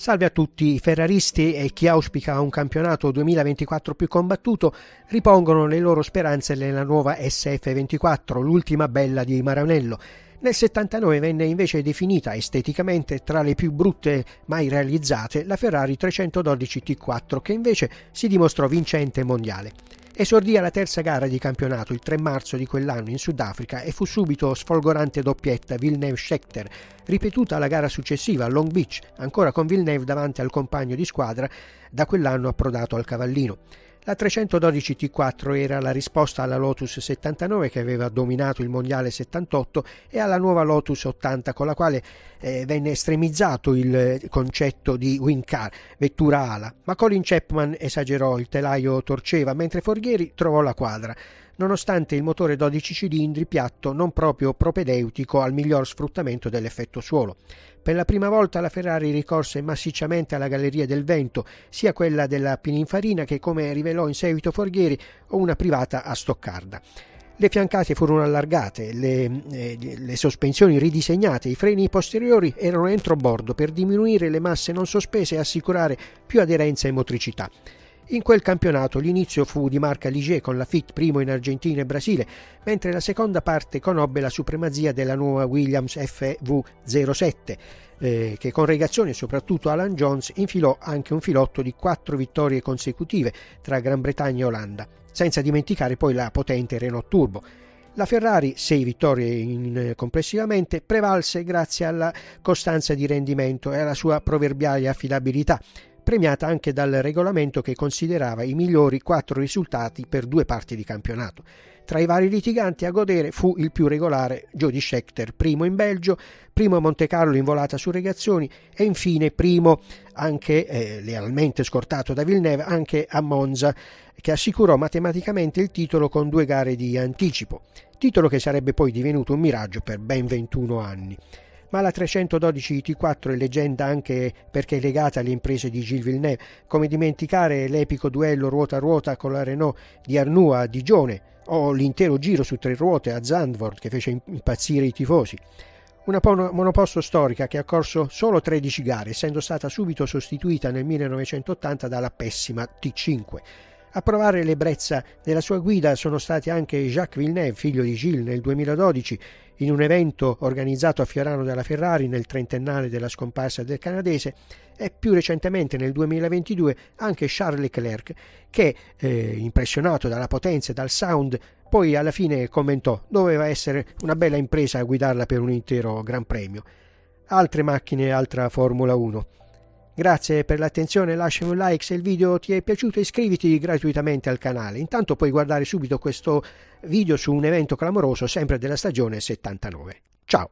Salve a tutti i ferraristi e chi auspica un campionato 2024 più combattuto ripongono le loro speranze nella nuova SF24, l'ultima bella di Maranello. Nel 79 venne invece definita esteticamente tra le più brutte mai realizzate la Ferrari 312 T4 che invece si dimostrò vincente mondiale. Esordì alla terza gara di campionato il 3 marzo di quell'anno in Sudafrica e fu subito sfolgorante doppietta Villeneuve-Schechter, ripetuta alla gara successiva a Long Beach, ancora con Villeneuve davanti al compagno di squadra, da quell'anno approdato al cavallino. La 312 T4 era la risposta alla Lotus 79 che aveva dominato il Mondiale 78 e alla nuova Lotus 80 con la quale eh, venne estremizzato il concetto di wing car, vettura ala. Ma Colin Chapman esagerò, il telaio torceva, mentre Forghieri trovò la quadra nonostante il motore 12 cilindri piatto non proprio propedeutico al miglior sfruttamento dell'effetto suolo. Per la prima volta la Ferrari ricorse massicciamente alla galleria del vento, sia quella della Pininfarina che, come rivelò in seguito Forghieri, una privata a Stoccarda. Le fiancate furono allargate, le, eh, le, sospensioni ridisegnate, i freni posteriori erano entro bordo per diminuire le masse non sospese e assicurare più aderenza e motricità. In quel campionato l'inizio fu di marca Ligier con la Fit primo in Argentina e Brasile, mentre la seconda parte conobbe la supremazia della nuova Williams FV07, eh, che con regazione soprattutto Alan Jones infilò anche un filotto di quattro vittorie consecutive tra Gran Bretagna e Olanda, senza dimenticare poi la potente Renault Turbo. La Ferrari, 6 vittorie in, eh, complessivamente, prevalse grazie alla costanza di rendimento e alla sua proverbiale affidabilità, premiata anche dal regolamento che considerava i migliori quattro risultati per due parti di campionato. Tra i vari litiganti a godere fu il più regolare Jody Scheckter, primo in Belgio, primo a Monte Carlo in volata su Regazzoni e infine primo, anche eh, lealmente scortato da Villeneuve, anche a Monza, che assicurò matematicamente il titolo con due gare di anticipo, titolo che sarebbe poi divenuto un miraggio per ben 21 anni ma la 312 IT4 è leggenda anche perché è legata alle imprese di Gilles Villeneuve, come dimenticare l'epico duello ruota a ruota con la Renault di Arnoux a Digione o l'intero giro su tre ruote a Zandvoort che fece impazzire i tifosi. Una monoposto storica che ha corso solo 13 gare, essendo stata subito sostituita nel 1980 dalla pessima T5. A provare l'ebbrezza della sua guida sono stati anche Jacques Villeneuve, figlio di Gilles, nel 2012, in un evento organizzato a Fiorano dalla Ferrari nel trentennale della scomparsa del canadese, e più recentemente nel 2022 anche Charles Leclerc, che, eh, impressionato dalla potenza e dal sound, poi alla fine commentò: doveva essere una bella impresa guidarla per un intero Gran Premio. Altre macchine, altra Formula 1. Grazie per l'attenzione, lasciami un like se il video ti è piaciuto e iscriviti gratuitamente al canale. Intanto puoi guardare subito questo video su un evento clamoroso sempre della stagione 79. Ciao!